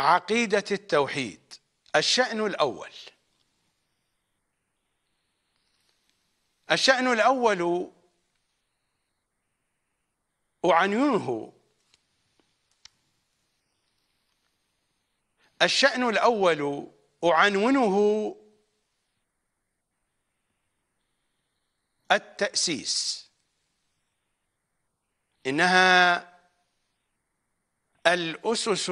عقيدة التوحيد الشأن الأول الشأن الأول أعنينه الشأن الأول أعنونه التأسيس إنها الأسس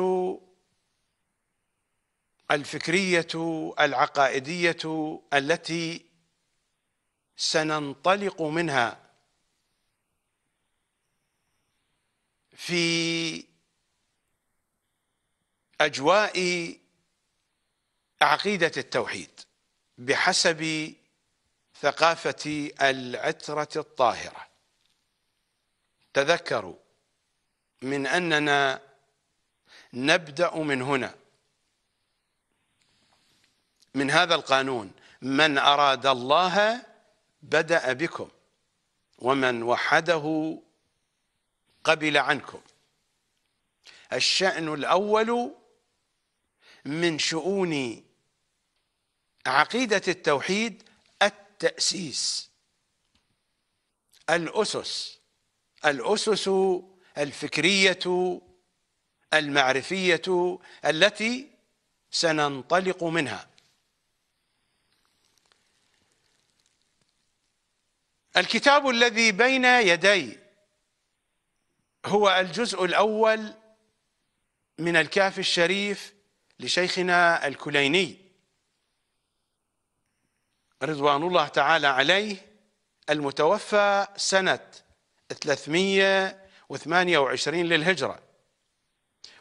الفكريه العقائديه التي سننطلق منها في اجواء عقيده التوحيد بحسب ثقافه العتره الطاهره تذكروا من اننا نبدا من هنا من هذا القانون من أراد الله بدأ بكم ومن وحده قبل عنكم الشأن الأول من شؤون عقيدة التوحيد التأسيس الأسس الأسس الفكرية المعرفية التي سننطلق منها الكتاب الذي بين يدي هو الجزء الاول من الكاف الشريف لشيخنا الكليني رضوان الله تعالى عليه المتوفى سنة 328 للهجرة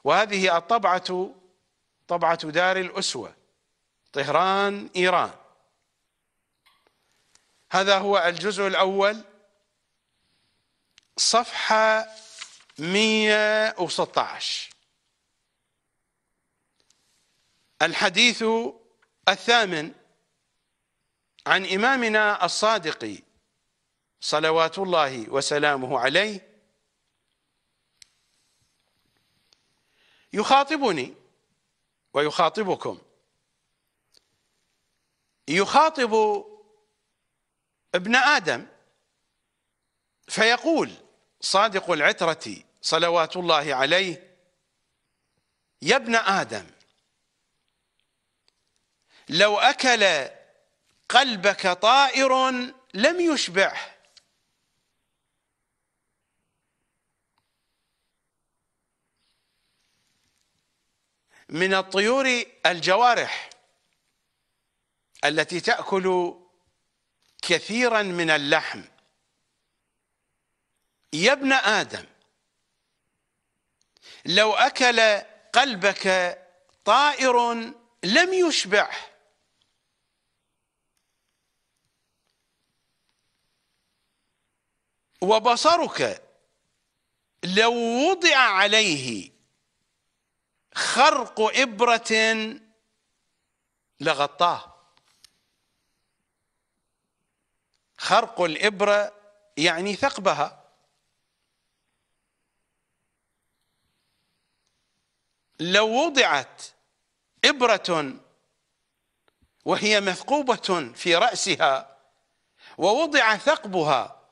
وهذه الطبعة طبعة دار الأسوة طهران إيران هذا هو الجزء الأول صفحة 116 الحديث الثامن عن إمامنا الصادق صلوات الله وسلامه عليه يخاطبني ويخاطبكم يخاطب ابن آدم فيقول صادق العترة صلوات الله عليه يا ابن آدم لو أكل قلبك طائر لم يشبعه من الطيور الجوارح التي تأكل كثيرا من اللحم يا ابن آدم لو أكل قلبك طائر لم يشبعه وبصرك لو وضع عليه خرق إبرة لغطاه خرق الإبرة يعني ثقبها لو وضعت إبرة وهي مثقوبة في رأسها ووضع ثقبها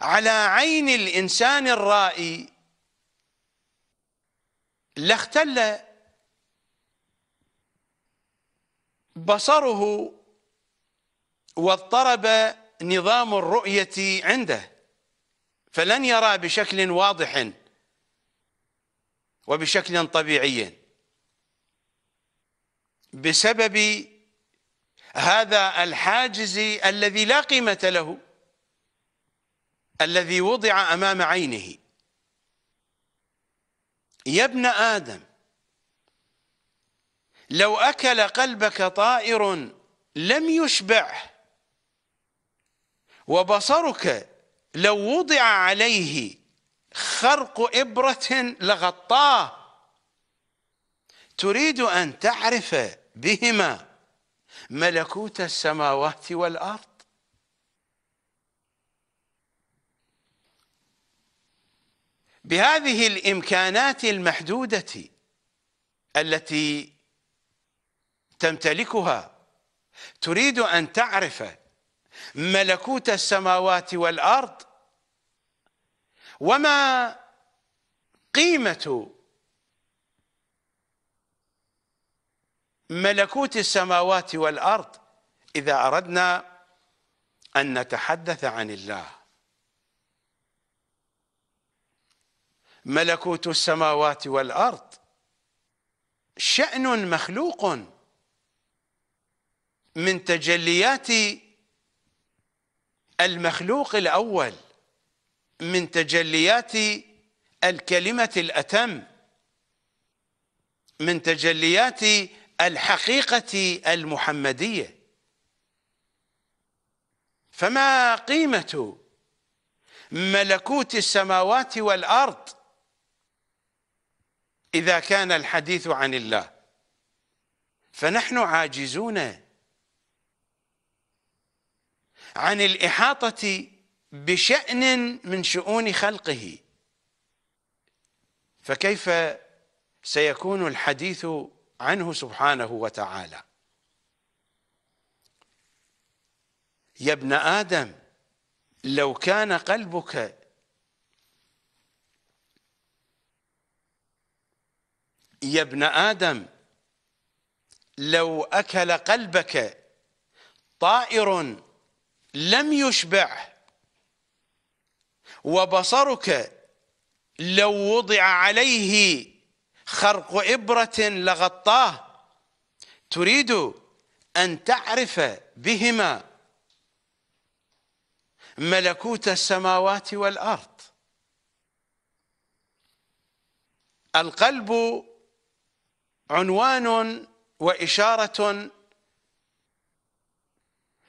على عين الإنسان الرائي لاختل بصره واضطرب نظام الرؤية عنده فلن يرى بشكل واضح وبشكل طبيعي بسبب هذا الحاجز الذي لا قيمة له الذي وضع أمام عينه يا ابن آدم لو أكل قلبك طائر لم يشبعه وبصرك لو وضع عليه خرق إبرة لغطاه تريد أن تعرف بهما ملكوت السماوات والأرض بهذه الإمكانات المحدودة التي تمتلكها تريد أن تعرف ملكوت السماوات والارض وما قيمه ملكوت السماوات والارض اذا اردنا ان نتحدث عن الله ملكوت السماوات والارض شان مخلوق من تجليات المخلوق الأول من تجليات الكلمة الأتم من تجليات الحقيقة المحمدية فما قيمة ملكوت السماوات والأرض إذا كان الحديث عن الله فنحن عاجزون عن الإحاطة بشأن من شؤون خلقه فكيف سيكون الحديث عنه سبحانه وتعالى يا ابن آدم لو كان قلبك يا ابن آدم لو أكل قلبك طائر لم يشبع وبصرك لو وضع عليه خرق إبرة لغطاه تريد أن تعرف بهما ملكوت السماوات والأرض القلب عنوان وإشارة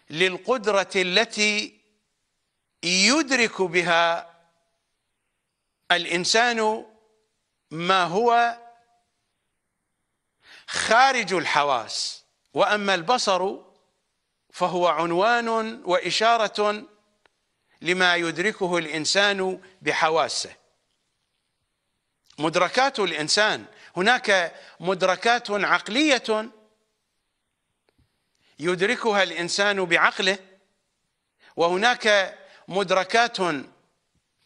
للقدرة التي يدرك بها الإنسان ما هو خارج الحواس وأما البصر فهو عنوان وإشارة لما يدركه الإنسان بحواسه مدركات الإنسان هناك مدركات عقلية يدركها الانسان بعقله وهناك مدركات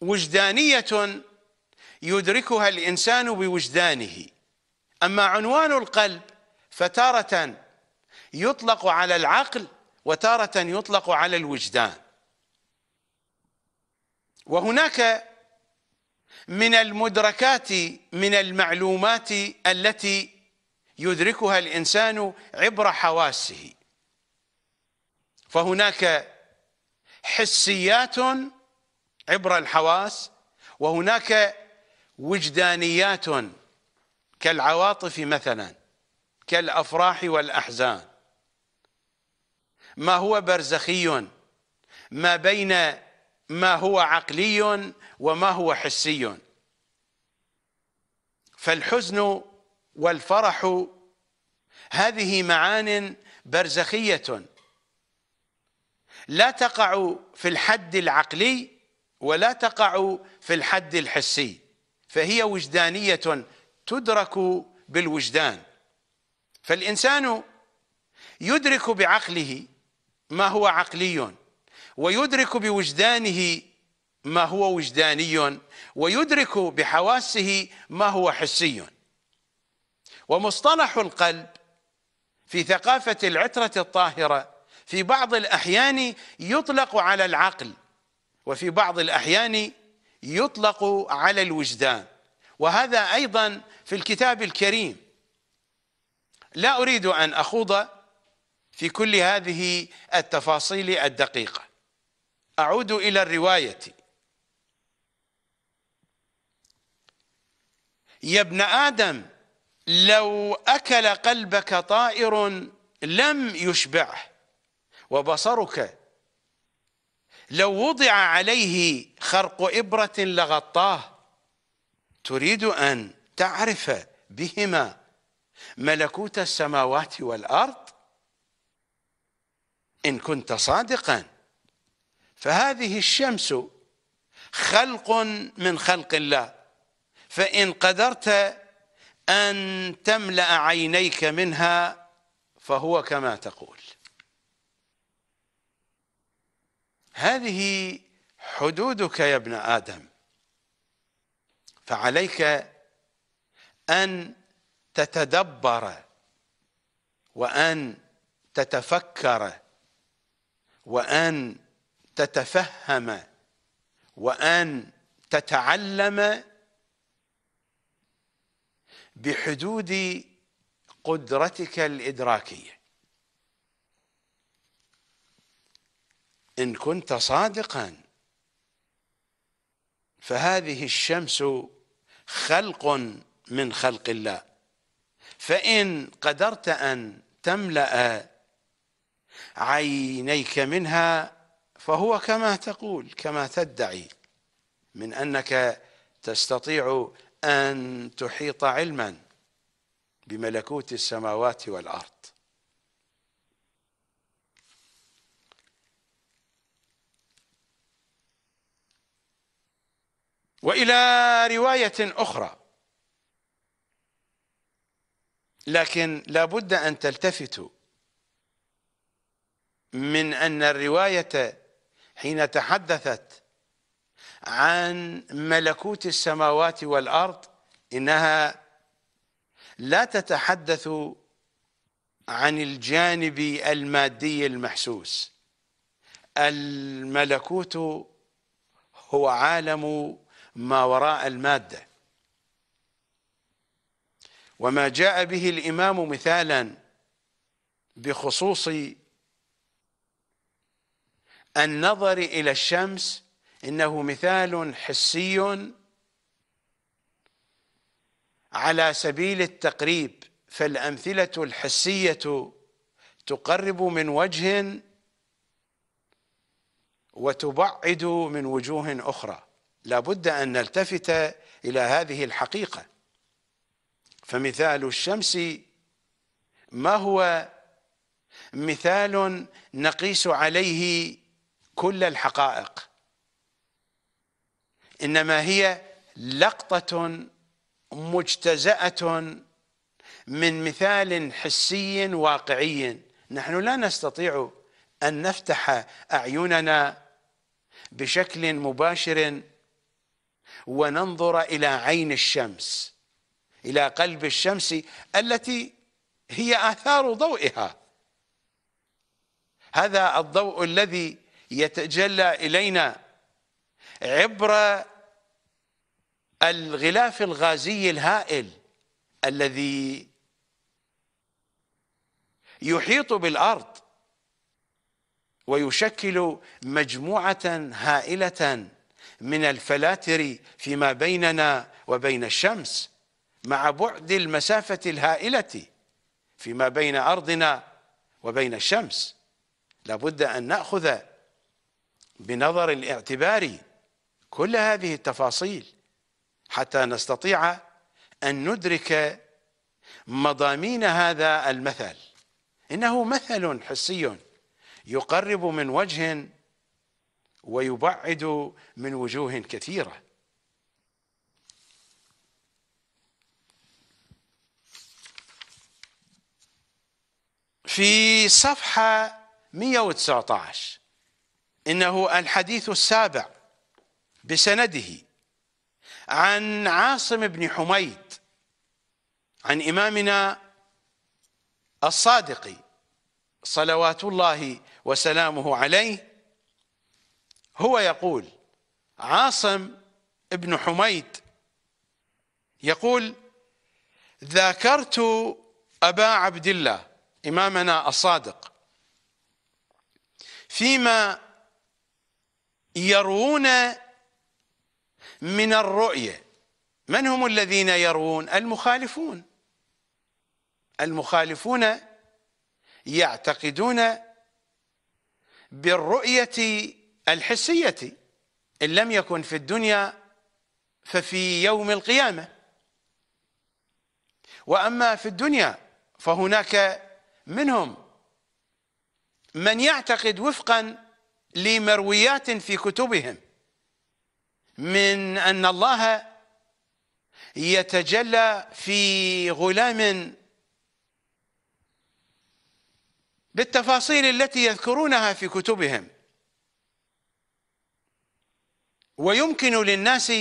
وجدانيه يدركها الانسان بوجدانه اما عنوان القلب فتاره يطلق على العقل وتاره يطلق على الوجدان وهناك من المدركات من المعلومات التي يدركها الانسان عبر حواسه فهناك حسيات عبر الحواس وهناك وجدانيات كالعواطف مثلا كالافراح والاحزان ما هو برزخي ما بين ما هو عقلي وما هو حسي فالحزن والفرح هذه معان برزخيه لا تقع في الحد العقلي ولا تقع في الحد الحسي فهي وجدانية تدرك بالوجدان فالإنسان يدرك بعقله ما هو عقلي ويدرك بوجدانه ما هو وجداني ويدرك بحواسه ما هو حسي ومصطلح القلب في ثقافة العترة الطاهرة في بعض الأحيان يطلق على العقل وفي بعض الأحيان يطلق على الوجدان وهذا أيضا في الكتاب الكريم لا أريد أن أخوض في كل هذه التفاصيل الدقيقة أعود إلى الرواية يا ابن آدم لو أكل قلبك طائر لم يشبعه وبصرك لو وضع عليه خرق إبرة لغطاه تريد أن تعرف بهما ملكوت السماوات والأرض إن كنت صادقا فهذه الشمس خلق من خلق الله فإن قدرت أن تملأ عينيك منها فهو كما تقول هذه حدودك يا ابن آدم فعليك أن تتدبر وأن تتفكر وأن تتفهم وأن تتعلم بحدود قدرتك الإدراكية إن كنت صادقا فهذه الشمس خلق من خلق الله فإن قدرت أن تملأ عينيك منها فهو كما تقول كما تدعي من أنك تستطيع أن تحيط علما بملكوت السماوات والأرض والى روايه اخرى لكن لابد ان تلتفتوا من ان الروايه حين تحدثت عن ملكوت السماوات والارض انها لا تتحدث عن الجانب المادي المحسوس الملكوت هو عالم ما وراء المادة وما جاء به الإمام مثالا بخصوص النظر إلى الشمس إنه مثال حسي على سبيل التقريب فالأمثلة الحسية تقرب من وجه وتبعد من وجوه أخرى لابد أن نلتفت إلى هذه الحقيقة فمثال الشمس ما هو مثال نقيس عليه كل الحقائق إنما هي لقطة مجتزأة من مثال حسي واقعي نحن لا نستطيع أن نفتح أعيننا بشكل مباشر وننظر إلى عين الشمس إلى قلب الشمس التي هي آثار ضوئها هذا الضوء الذي يتجلى إلينا عبر الغلاف الغازي الهائل الذي يحيط بالأرض ويشكل مجموعة هائلة من الفلاتر فيما بيننا وبين الشمس مع بعد المسافة الهائلة فيما بين أرضنا وبين الشمس لابد أن نأخذ بنظر الاعتبار كل هذه التفاصيل حتى نستطيع أن ندرك مضامين هذا المثل إنه مثل حسي يقرب من وجه ويبعد من وجوه كثيره في صفحه 119 انه الحديث السابع بسنده عن عاصم بن حميد عن امامنا الصادق صلوات الله وسلامه عليه هو يقول عاصم بن حميد يقول ذاكرت أبا عبد الله إمامنا الصادق فيما يروون من الرؤية من هم الذين يروون المخالفون المخالفون يعتقدون بالرؤية الحسية إن لم يكن في الدنيا ففي يوم القيامة وأما في الدنيا فهناك منهم من يعتقد وفقا لمرويات في كتبهم من أن الله يتجلى في غلام بالتفاصيل التي يذكرونها في كتبهم ويمكن للناس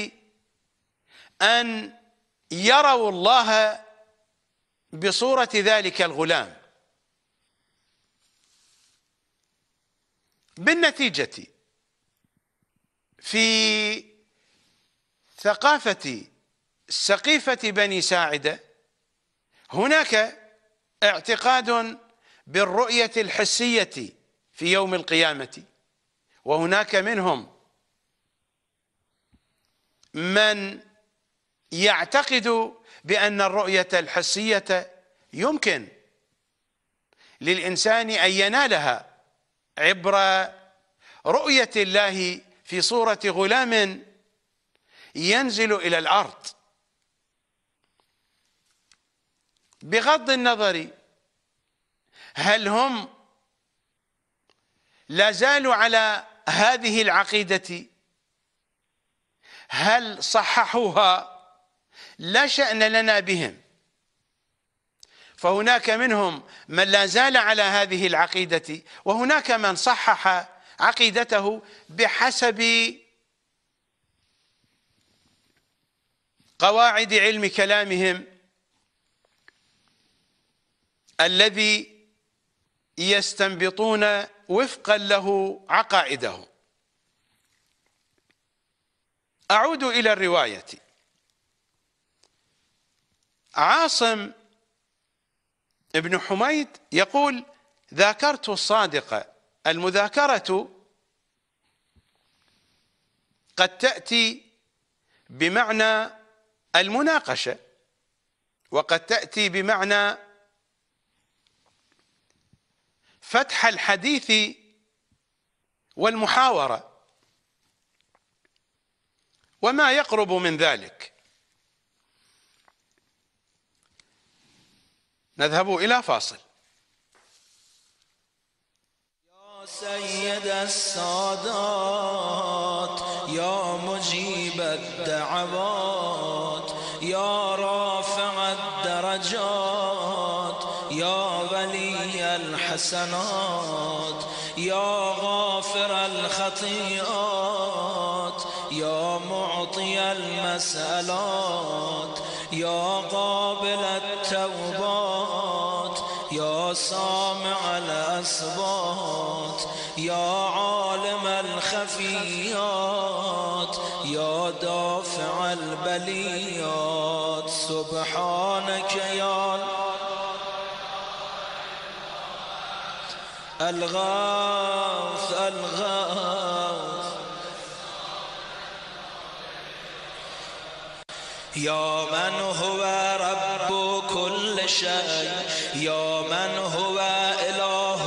أن يروا الله بصورة ذلك الغلام بالنتيجة في ثقافة سقيفة بني ساعدة هناك اعتقاد بالرؤية الحسية في يوم القيامة وهناك منهم من يعتقد بأن الرؤية الحسية يمكن للإنسان أن ينالها عبر رؤية الله في صورة غلام ينزل إلى الأرض بغض النظر هل هم لا زالوا على هذه العقيدة هل صححوها لا شأن لنا بهم فهناك منهم من لا زال على هذه العقيدة وهناك من صحح عقيدته بحسب قواعد علم كلامهم الذي يستنبطون وفقا له عقائدهم أعود إلى الرواية عاصم ابن حميد يقول ذاكرت الصادقة المذاكرة قد تأتي بمعنى المناقشة وقد تأتي بمعنى فتح الحديث والمحاورة وما يقرب من ذلك نذهب إلى فاصل يا سيد السادات يا مجيب الدعوات يا رافع الدرجات يا ولي الحسنات يا غافر الخطيئات المسألات يا قابل التوبات يا سامع الأسبات يا عالم الخفيات يا دافع البليات سبحانك يا الغالي یا من هو رب کل شی یا من هو اله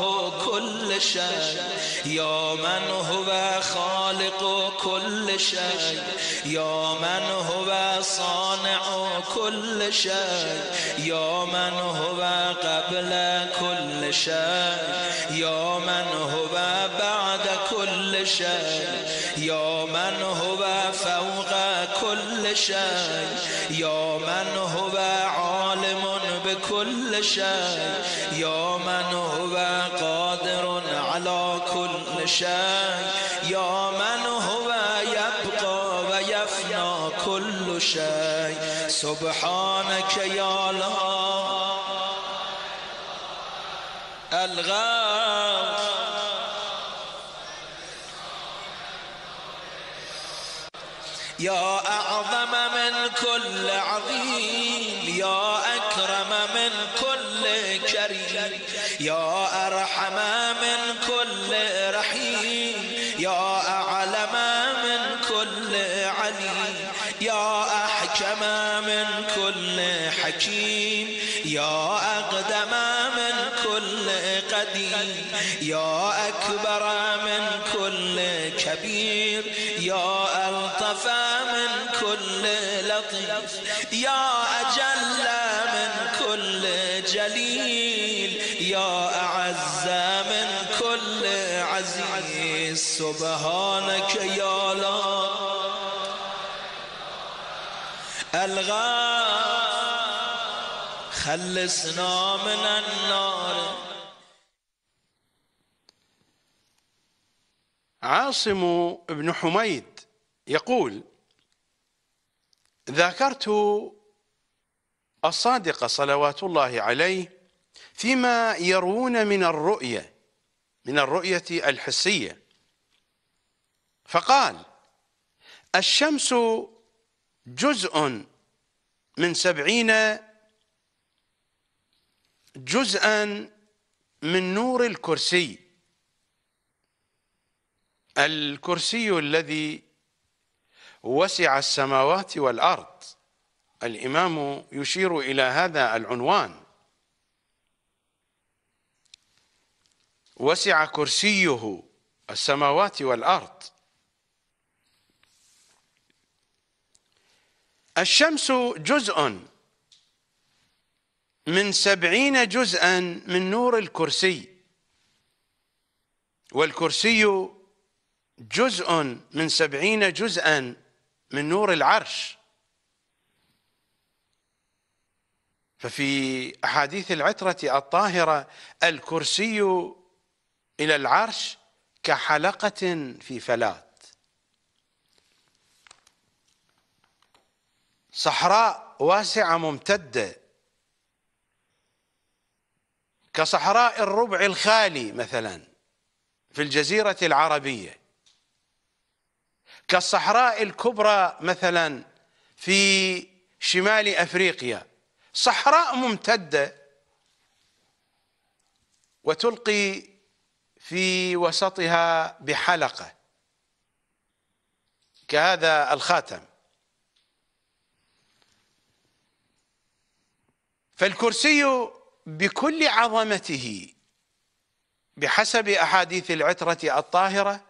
کل شی یا من هو خالق کل شی یا من هو صانع كل شيء يا من هو قبل كل شيء يا من هو بعد كل شيء يا من هو یا یا من هو عالم کل شیء یا من هو قادر على كل شيء يا من هو يبقى ويفنى كل شيء سبحانك يا لا الغاث يا العظيم يا أكرم من كل كريم يا أرحم من كل رحيم يا أعلم من كل عليم يا أحكم من كل حكيم سبحانك يا لا الغا خلصنا من النار عاصم بن حميد يقول ذاكرت الصادق صلوات الله عليه فيما يروون من الرؤية من الرؤية الحسية فقال الشمس جزء من سبعين جزءا من نور الكرسي الكرسي الذي وسع السماوات والأرض الإمام يشير إلى هذا العنوان وسع كرسيه السماوات والأرض الشمس جزء من سبعين جزءا من نور الكرسي والكرسي جزء من سبعين جزءا من نور العرش ففي أحاديث العترة الطاهرة الكرسي إلى العرش كحلقة في فلات صحراء واسعة ممتدة كصحراء الربع الخالي مثلا في الجزيرة العربية كالصحراء الكبرى مثلا في شمال أفريقيا صحراء ممتدة وتلقي في وسطها بحلقة كهذا الخاتم فالكرسي بكل عظمته بحسب أحاديث العترة الطاهرة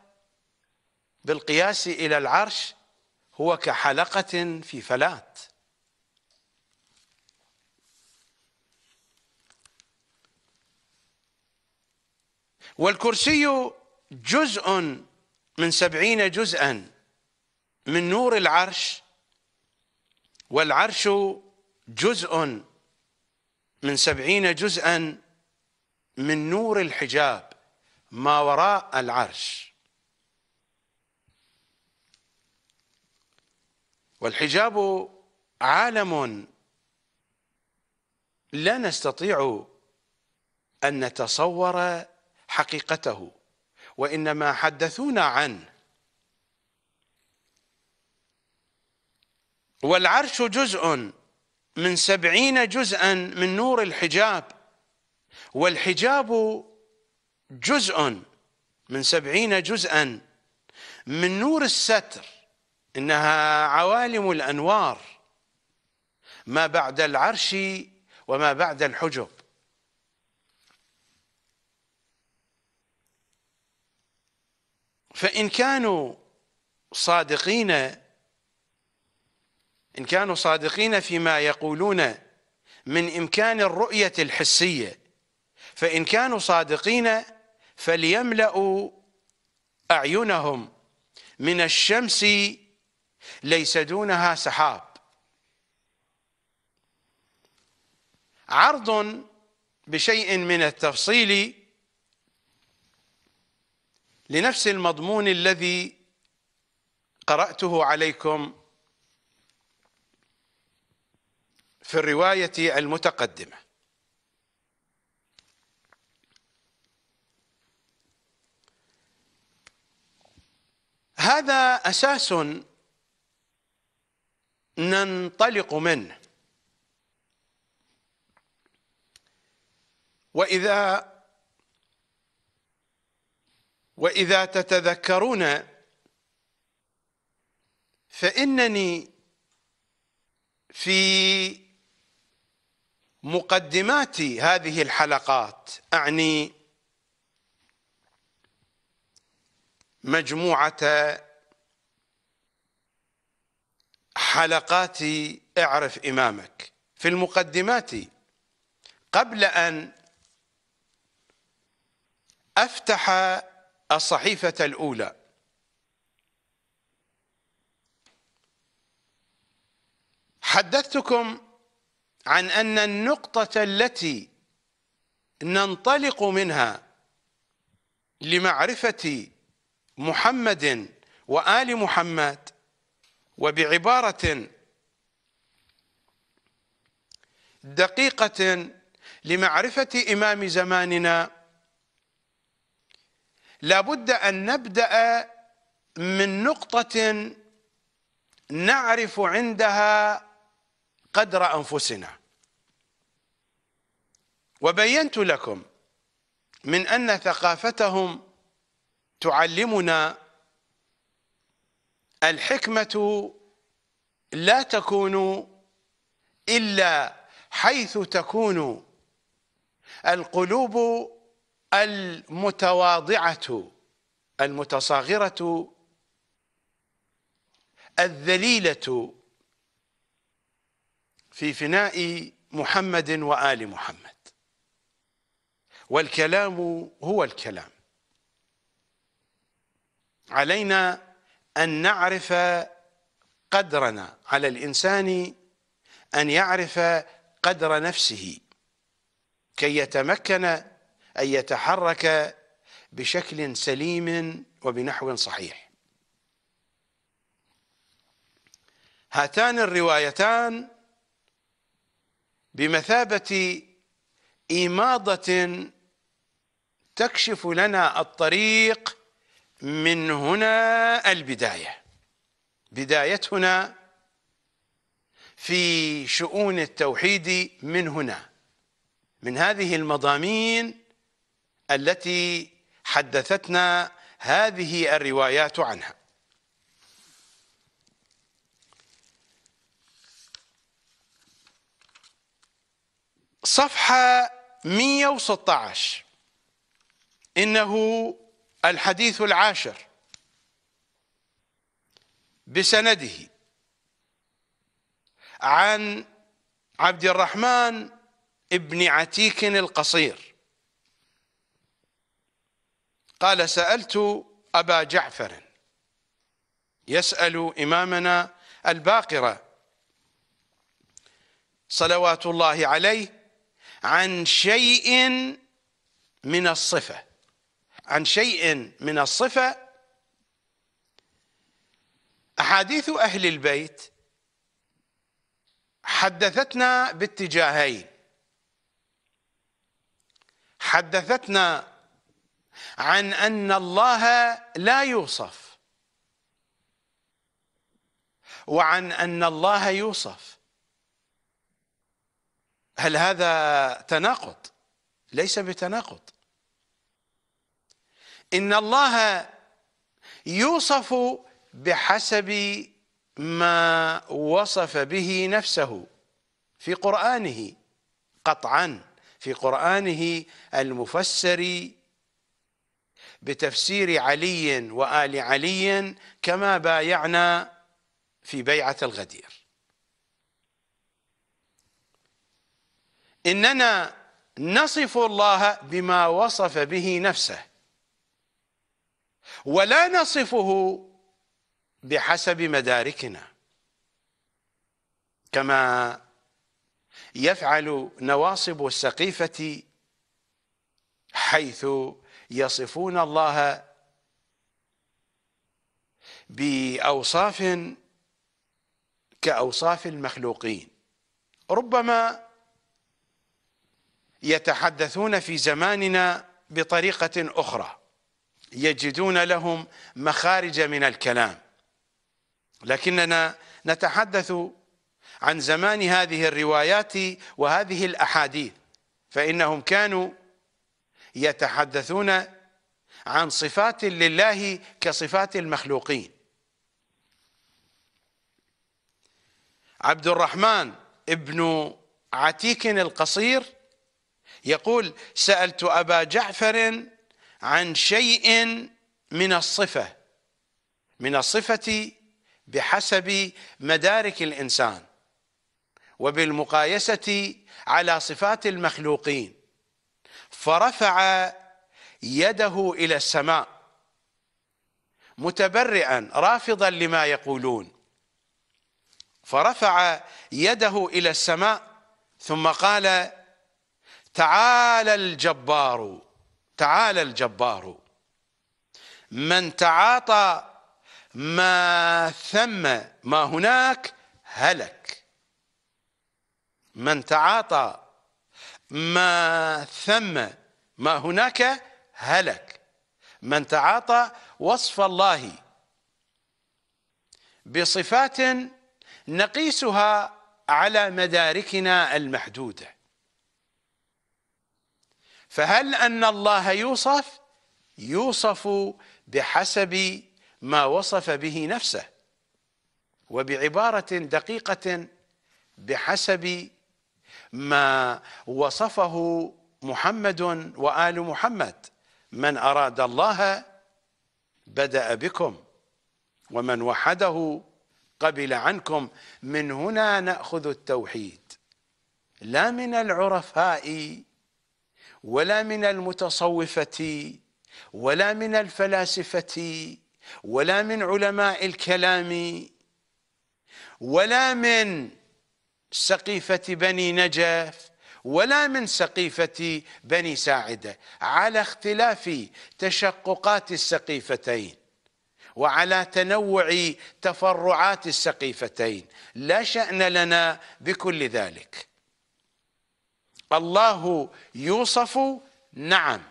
بالقياس إلى العرش هو كحلقة في فلات والكرسي جزء من سبعين جزءا من نور العرش والعرش جزء من سبعين جزءا من نور الحجاب ما وراء العرش والحجاب عالم لا نستطيع أن نتصور حقيقته وإنما حدثونا عنه والعرش جزء من سبعين جزءا من نور الحجاب والحجاب جزء من سبعين جزءا من نور الستر إنها عوالم الأنوار ما بعد العرش وما بعد الحجب فإن كانوا صادقين إن كانوا صادقين فيما يقولون من إمكان الرؤية الحسية فإن كانوا صادقين فليملأوا أعينهم من الشمس ليس دونها سحاب عرض بشيء من التفصيل لنفس المضمون الذي قرأته عليكم في الرواية المتقدمة هذا أساس ننطلق منه وإذا وإذا تتذكرون فإنني في مقدمات هذه الحلقات أعني مجموعة حلقات اعرف إمامك في المقدمات قبل أن أفتح الصحيفة الأولى حدثتكم عن أن النقطة التي ننطلق منها لمعرفة محمد وآل محمد وبعبارة دقيقة لمعرفة إمام زماننا لابد أن نبدأ من نقطة نعرف عندها قدر أنفسنا وبينت لكم من أن ثقافتهم تعلمنا الحكمة لا تكون إلا حيث تكون القلوب المتواضعة المتصاغرة الذليلة في فناء محمد وآل محمد والكلام هو الكلام علينا أن نعرف قدرنا على الإنسان أن يعرف قدر نفسه كي يتمكن أن يتحرك بشكل سليم وبنحو صحيح هاتان الروايتان بمثابة إماضة تكشف لنا الطريق من هنا البداية بدايتنا في شؤون التوحيد من هنا من هذه المضامين التي حدثتنا هذه الروايات عنها صفحة 116 إنه الحديث العاشر بسنده عن عبد الرحمن ابن عتيك القصير قال سألت أبا جعفر يسأل إمامنا الباقرة صلوات الله عليه عن شيء من الصفة عن شيء من الصفة أحاديث أهل البيت حدثتنا باتجاهين حدثتنا عن أن الله لا يوصف وعن أن الله يوصف هل هذا تناقض ليس بتناقض إن الله يوصف بحسب ما وصف به نفسه في قرآنه قطعا في قرآنه المفسر بتفسير علي وآل علي كما بايعنا في بيعة الغدير إننا نصف الله بما وصف به نفسه ولا نصفه بحسب مداركنا كما يفعل نواصب السقيفة حيث يصفون الله بأوصاف كأوصاف المخلوقين ربما يتحدثون في زماننا بطريقة أخرى يجدون لهم مخارج من الكلام لكننا نتحدث عن زمان هذه الروايات وهذه الأحاديث فإنهم كانوا يتحدثون عن صفات لله كصفات المخلوقين عبد الرحمن ابن عتيك القصير يقول سألت أبا جعفر عن شيء من الصفة من الصفة بحسب مدارك الإنسان وبالمقايسة على صفات المخلوقين فرفع يده إلى السماء متبرئا رافضا لما يقولون فرفع يده إلى السماء ثم قال تعالى الجبار تعالى الجبار من تعاطى ما ثم ما هناك هلك من تعاطى ما ثم ما هناك هلك من تعاطى وصف الله بصفات نقيسها على مداركنا المحدوده فهل أن الله يوصف يوصف بحسب ما وصف به نفسه وبعبارة دقيقة بحسب ما وصفه محمد وآل محمد من أراد الله بدأ بكم ومن وحده قبل عنكم من هنا نأخذ التوحيد لا من العرفاء ولا من المتصوفة ولا من الفلاسفة ولا من علماء الكلام ولا من سقيفة بني نجف ولا من سقيفة بني ساعدة على اختلاف تشققات السقيفتين وعلى تنوع تفرعات السقيفتين لا شأن لنا بكل ذلك الله يوصف نعم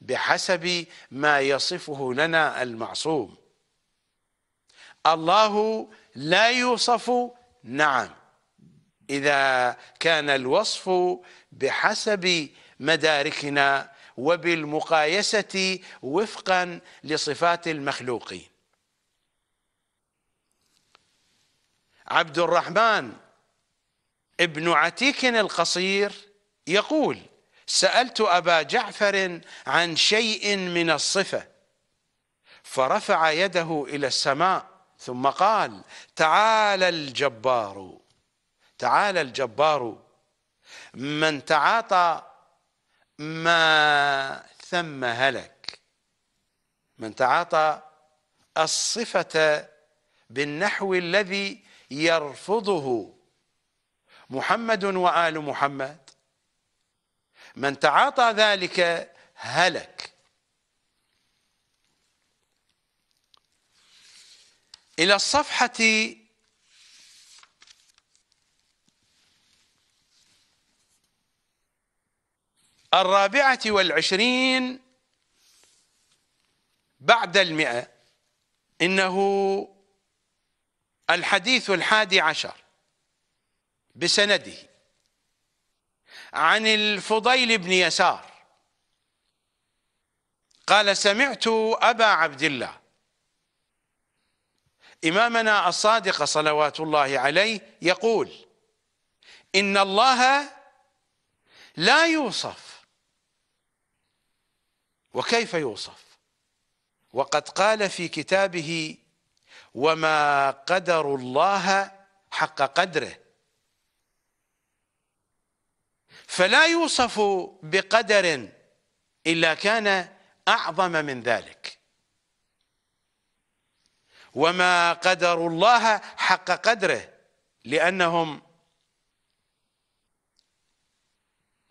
بحسب ما يصفه لنا المعصوم الله لا يوصف نعم إذا كان الوصف بحسب مداركنا وبالمقايسة وفقا لصفات المخلوقين عبد الرحمن ابن عتيك القصير يقول سألت أبا جعفر عن شيء من الصفة فرفع يده إلى السماء ثم قال تعالى الجبار تعالى الجبار من تعاطى ما ثم هلك من تعاطى الصفة بالنحو الذي يرفضه محمد وآل محمد من تعاطى ذلك هلك إلى الصفحة الرابعة والعشرين بعد المئة إنه الحديث الحادي عشر بسنده عن الفضيل بن يسار قال سمعت أبا عبد الله إمامنا الصادق صلوات الله عليه يقول إن الله لا يوصف وكيف يوصف وقد قال في كتابه وما قدر الله حق قدره فلا يوصف بقدر إلا كان أعظم من ذلك وما قدروا الله حق قدره لأنهم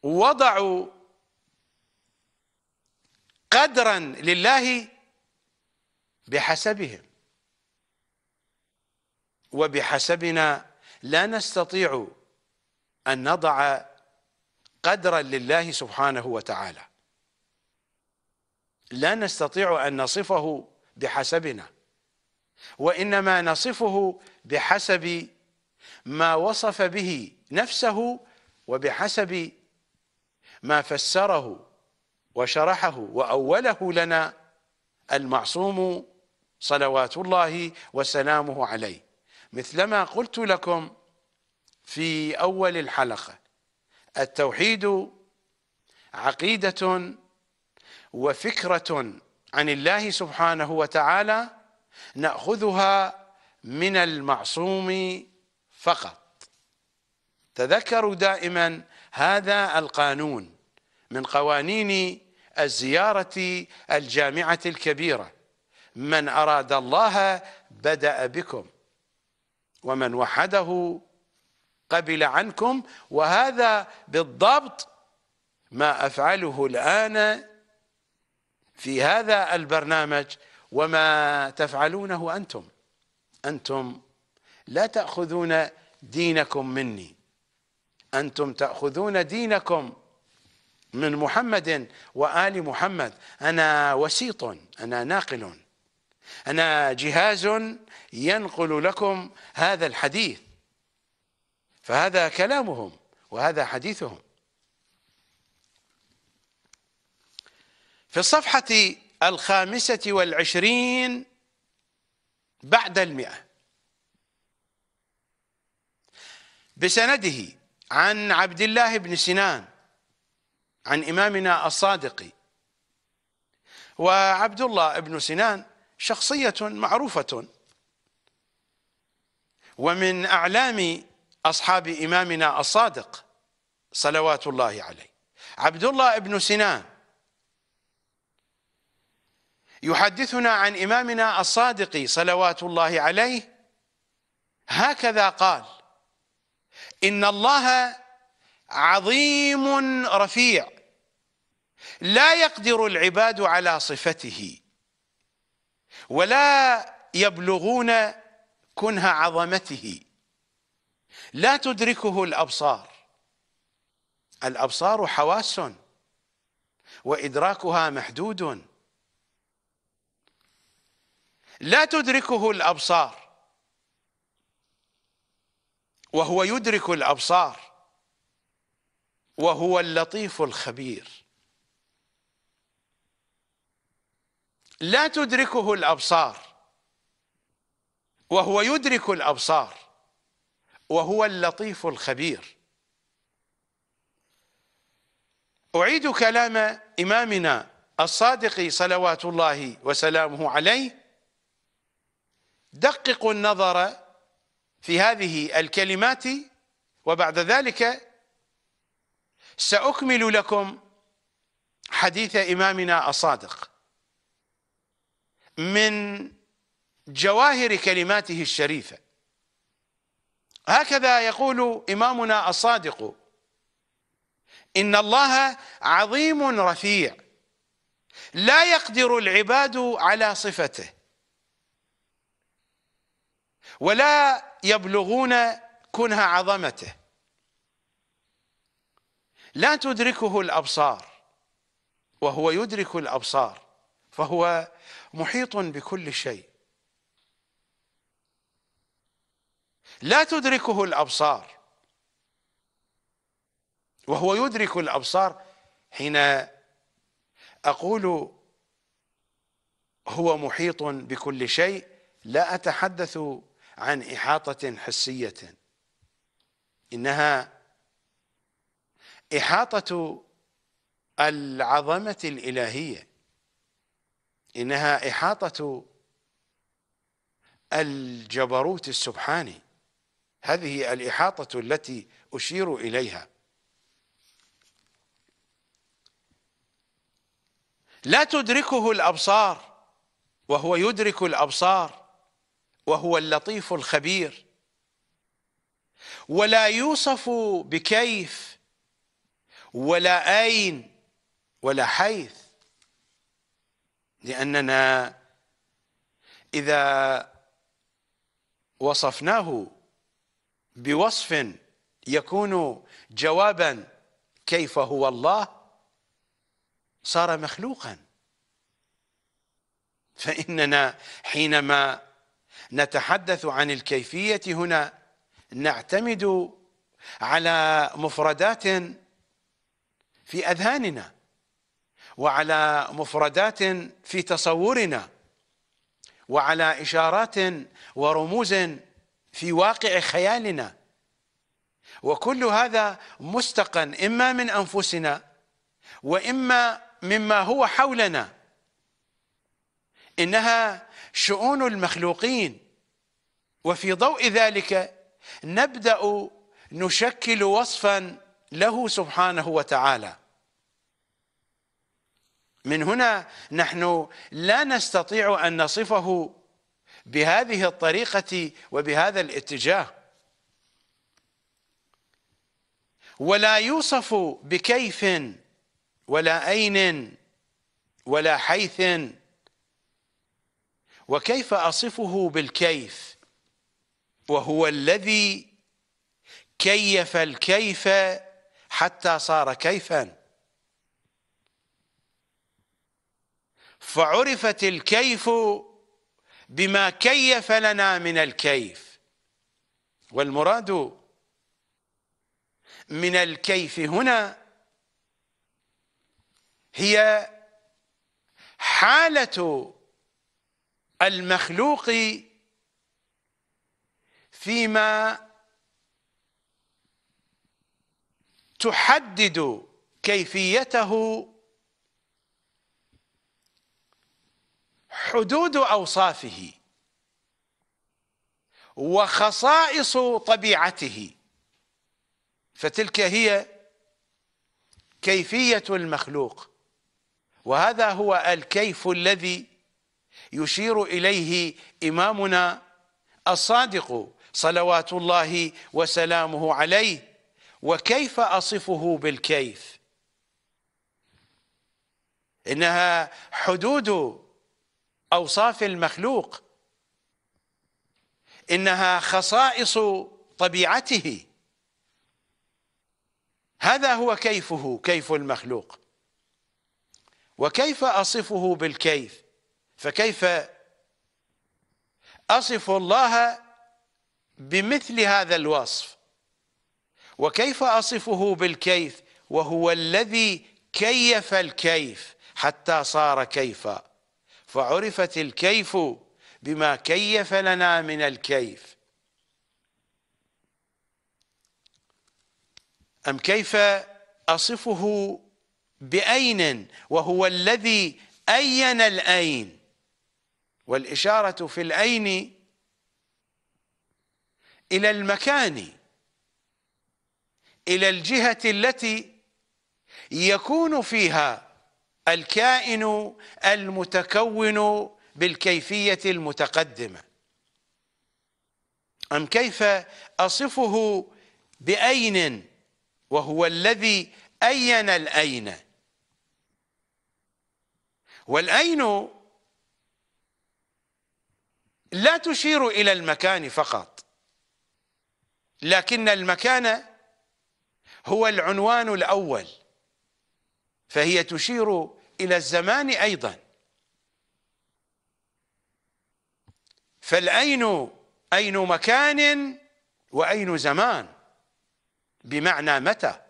وضعوا قدرا لله بحسبهم وبحسبنا لا نستطيع أن نضع قدرا لله سبحانه وتعالى لا نستطيع أن نصفه بحسبنا وإنما نصفه بحسب ما وصف به نفسه وبحسب ما فسره وشرحه وأوله لنا المعصوم صلوات الله وسلامه عليه مثلما قلت لكم في أول الحلقة التوحيد عقيدة وفكرة عن الله سبحانه وتعالى نأخذها من المعصوم فقط تذكروا دائما هذا القانون من قوانين الزيارة الجامعة الكبيرة من أراد الله بدأ بكم ومن وحده قبل عنكم وهذا بالضبط ما أفعله الآن في هذا البرنامج وما تفعلونه أنتم أنتم لا تأخذون دينكم مني أنتم تأخذون دينكم من محمد وآل محمد أنا وسيط أنا ناقل أنا جهاز ينقل لكم هذا الحديث فهذا كلامهم وهذا حديثهم في الصفحة الخامسة والعشرين بعد المئة بسنده عن عبد الله بن سنان عن إمامنا الصادق وعبد الله بن سنان شخصية معروفة ومن أعلام أصحاب إمامنا الصادق صلوات الله عليه عبد الله بن سنان يحدثنا عن إمامنا الصادق صلوات الله عليه هكذا قال إن الله عظيم رفيع لا يقدر العباد على صفته ولا يبلغون كنه عظمته لا تدركه الابصار الابصار حواس وادراكها محدود لا تدركه الابصار وهو يدرك الابصار وهو اللطيف الخبير لا تدركه الابصار وهو يدرك الابصار وهو اللطيف الخبير أعيد كلام إمامنا الصادق صلوات الله وسلامه عليه دققوا النظر في هذه الكلمات وبعد ذلك سأكمل لكم حديث إمامنا الصادق من جواهر كلماته الشريفه هكذا يقول إمامنا الصادق إن الله عظيم رفيع لا يقدر العباد على صفته ولا يبلغون كنه عظمته لا تدركه الأبصار وهو يدرك الأبصار فهو محيط بكل شيء لا تدركه الابصار وهو يدرك الابصار حين اقول هو محيط بكل شيء لا اتحدث عن احاطه حسيه انها احاطه العظمه الالهيه انها احاطه الجبروت السبحاني هذه الإحاطة التي أشير إليها لا تدركه الأبصار وهو يدرك الأبصار وهو اللطيف الخبير ولا يوصف بكيف ولا أين ولا حيث لأننا إذا وصفناه بوصف يكون جوابا كيف هو الله صار مخلوقا فإننا حينما نتحدث عن الكيفية هنا نعتمد على مفردات في أذهاننا وعلى مفردات في تصورنا وعلى إشارات ورموز في واقع خيالنا وكل هذا مستقا إما من أنفسنا وإما مما هو حولنا إنها شؤون المخلوقين وفي ضوء ذلك نبدأ نشكل وصفا له سبحانه وتعالى من هنا نحن لا نستطيع أن نصفه بهذه الطريقة وبهذا الاتجاه ولا يوصف بكيف ولا أين ولا حيث وكيف أصفه بالكيف وهو الذي كيف الكيف حتى صار كيفا فعرفت الكيف بما كيف لنا من الكيف والمراد من الكيف هنا هي حالة المخلوق فيما تحدد كيفيته حدود اوصافه وخصائص طبيعته فتلك هي كيفيه المخلوق وهذا هو الكيف الذي يشير اليه امامنا الصادق صلوات الله وسلامه عليه وكيف اصفه بالكيف انها حدود أوصاف المخلوق إنها خصائص طبيعته هذا هو كيفه كيف المخلوق وكيف أصفه بالكيف فكيف أصف الله بمثل هذا الوصف وكيف أصفه بالكيف وهو الذي كيف الكيف حتى صار كيفاً فعرفت الكيف بما كيف لنا من الكيف أم كيف أصفه بأين وهو الذي أين الأين والإشارة في الأين إلى المكان إلى الجهة التي يكون فيها الكائن المتكون بالكيفية المتقدمة أم كيف أصفه بأين وهو الذي أين الأين والأين لا تشير إلى المكان فقط لكن المكان هو العنوان الأول فهي تشير إلى الزمان أيضا فالعين أين مكان وأين زمان بمعنى متى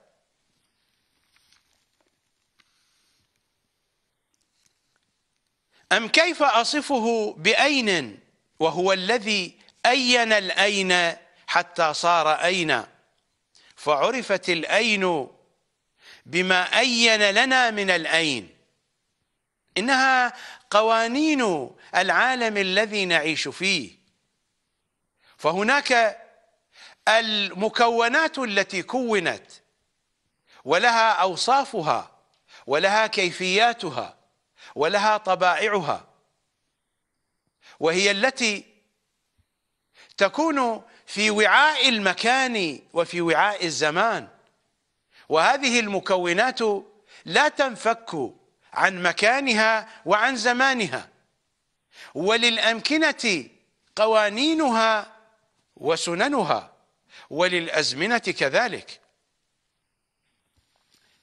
أم كيف أصفه بأين وهو الذي أين الأين حتى صار أين فعرفت الأين بما أين لنا من الأين إنها قوانين العالم الذي نعيش فيه فهناك المكونات التي كونت ولها أوصافها ولها كيفياتها ولها طبائعها وهي التي تكون في وعاء المكان وفي وعاء الزمان وهذه المكونات لا تنفك عن مكانها وعن زمانها وللأمكنة قوانينها وسننها وللأزمنة كذلك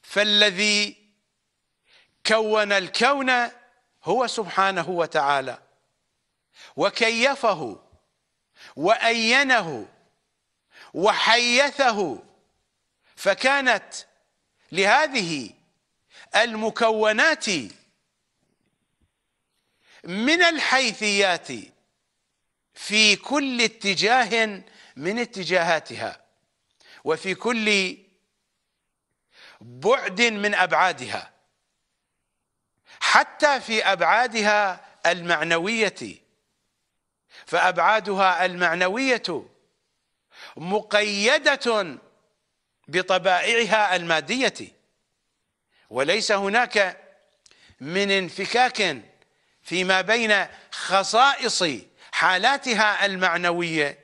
فالذي كون الكون هو سبحانه وتعالى وكيفه وأينه وحيثه فكانت لهذه المكونات من الحيثيات في كل اتجاه من اتجاهاتها وفي كل بعد من ابعادها حتى في ابعادها المعنويه فابعادها المعنويه مقيده بطبائعها المادية وليس هناك من انفكاك فيما بين خصائص حالاتها المعنوية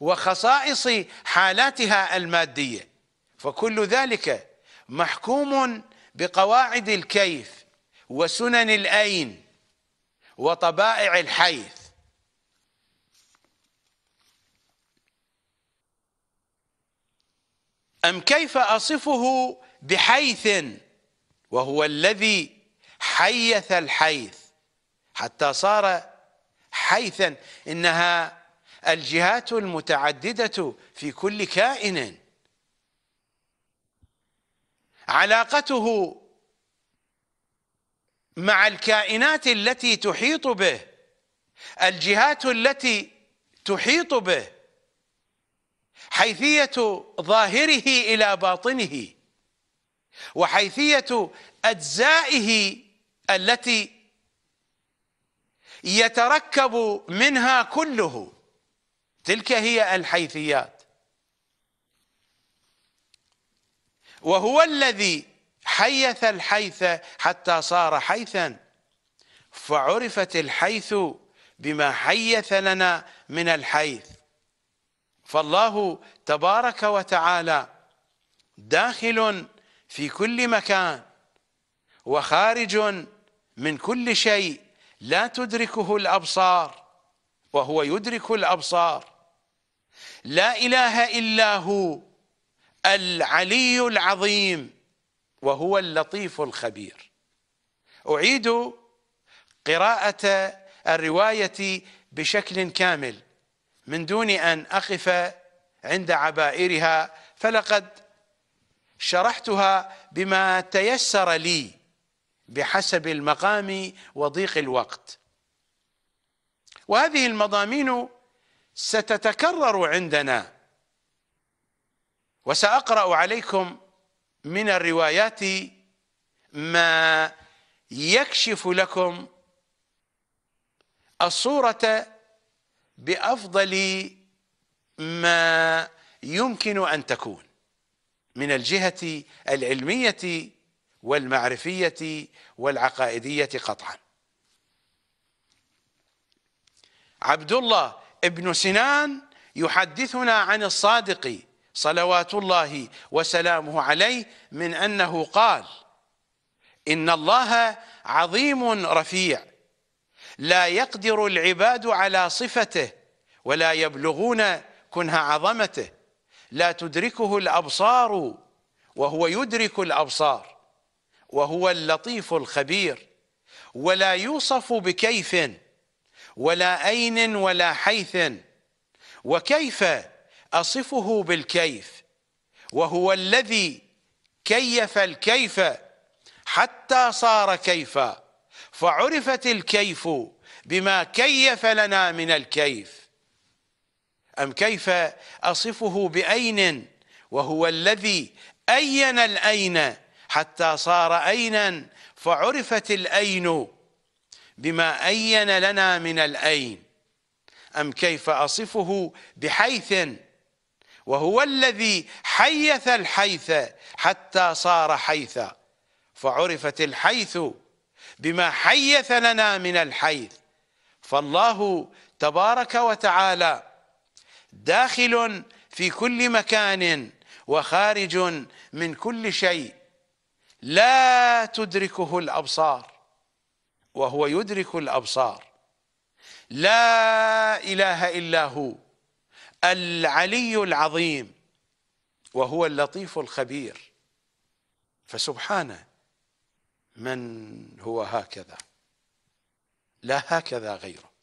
وخصائص حالاتها المادية فكل ذلك محكوم بقواعد الكيف وسنن الأين وطبائع الحيث أم كيف أصفه بحيث وهو الذي حيث الحيث حتى صار حيثا إنها الجهات المتعددة في كل كائن علاقته مع الكائنات التي تحيط به الجهات التي تحيط به حيثية ظاهره إلى باطنه وحيثية أجزائه التي يتركب منها كله تلك هي الحيثيات وهو الذي حيث الحيث حتى صار حيثا فعرفت الحيث بما حيث لنا من الحيث فالله تبارك وتعالى داخل في كل مكان وخارج من كل شيء لا تدركه الأبصار وهو يدرك الأبصار لا إله إلا هو العلي العظيم وهو اللطيف الخبير أعيد قراءة الرواية بشكل كامل من دون أن أقف عند عبائرها فلقد شرحتها بما تيسر لي بحسب المقام وضيق الوقت وهذه المضامين ستتكرر عندنا وسأقرأ عليكم من الروايات ما يكشف لكم الصورة بافضل ما يمكن ان تكون من الجهه العلميه والمعرفيه والعقائديه قطعا عبد الله ابن سنان يحدثنا عن الصادق صلوات الله وسلامه عليه من انه قال ان الله عظيم رفيع لا يقدر العباد على صفته ولا يبلغون كنه عظمته لا تدركه الأبصار وهو يدرك الأبصار وهو اللطيف الخبير ولا يوصف بكيف ولا أين ولا حيث وكيف أصفه بالكيف وهو الذي كيف الكيف حتى صار كيفاً فعرفت الكيف بما كيف لنا من الكيف أم كيف أصفه بأين وهو الذي أين الأين حتى صار أينا فعرفت الأين بما أين لنا من الأين أم كيف أصفه بحيث وهو الذي حيث الحيث حتى صار حيثا فعرفت الحيث بما حيث لنا من الحيث فالله تبارك وتعالى داخل في كل مكان وخارج من كل شيء لا تدركه الابصار وهو يدرك الابصار لا اله الا هو العلي العظيم وهو اللطيف الخبير فسبحانه من هو هكذا لا هكذا غيره